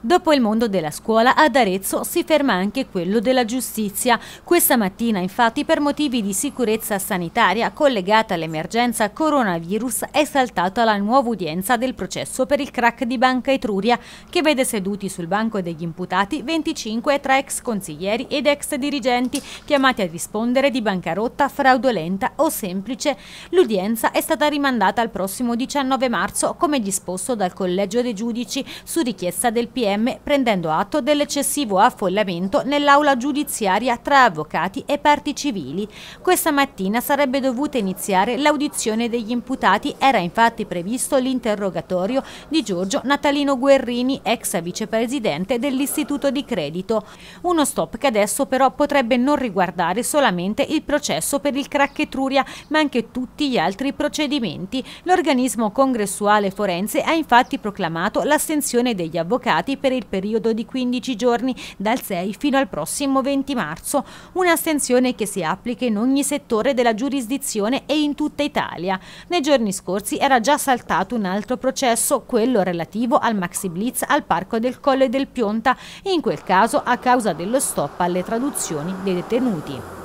Dopo il mondo della scuola, ad Arezzo si ferma anche quello della giustizia. Questa mattina, infatti, per motivi di sicurezza sanitaria collegata all'emergenza coronavirus, è saltata la nuova udienza del processo per il crack di Banca Etruria, che vede seduti sul banco degli imputati 25 tra ex consiglieri ed ex dirigenti chiamati a rispondere di bancarotta fraudolenta o semplice. L'udienza è stata rimandata al prossimo 19 marzo, come disposto dal Collegio dei Giudici su richiesta del PM PM prendendo atto dell'eccessivo affollamento nell'aula giudiziaria tra avvocati e parti civili. Questa mattina sarebbe dovuta iniziare l'audizione degli imputati, era infatti previsto l'interrogatorio di Giorgio Natalino Guerrini, ex vicepresidente dell'Istituto di Credito. Uno stop che adesso però potrebbe non riguardare solamente il processo per il crack Etruria, ma anche tutti gli altri procedimenti. L'organismo congressuale forense ha infatti proclamato l'assenzione degli avvocati per il periodo di 15 giorni dal 6 fino al prossimo 20 marzo, un'astensione che si applica in ogni settore della giurisdizione e in tutta Italia. Nei giorni scorsi era già saltato un altro processo, quello relativo al Maxi Blitz al Parco del Colle del Pionta, in quel caso a causa dello stop alle traduzioni dei detenuti.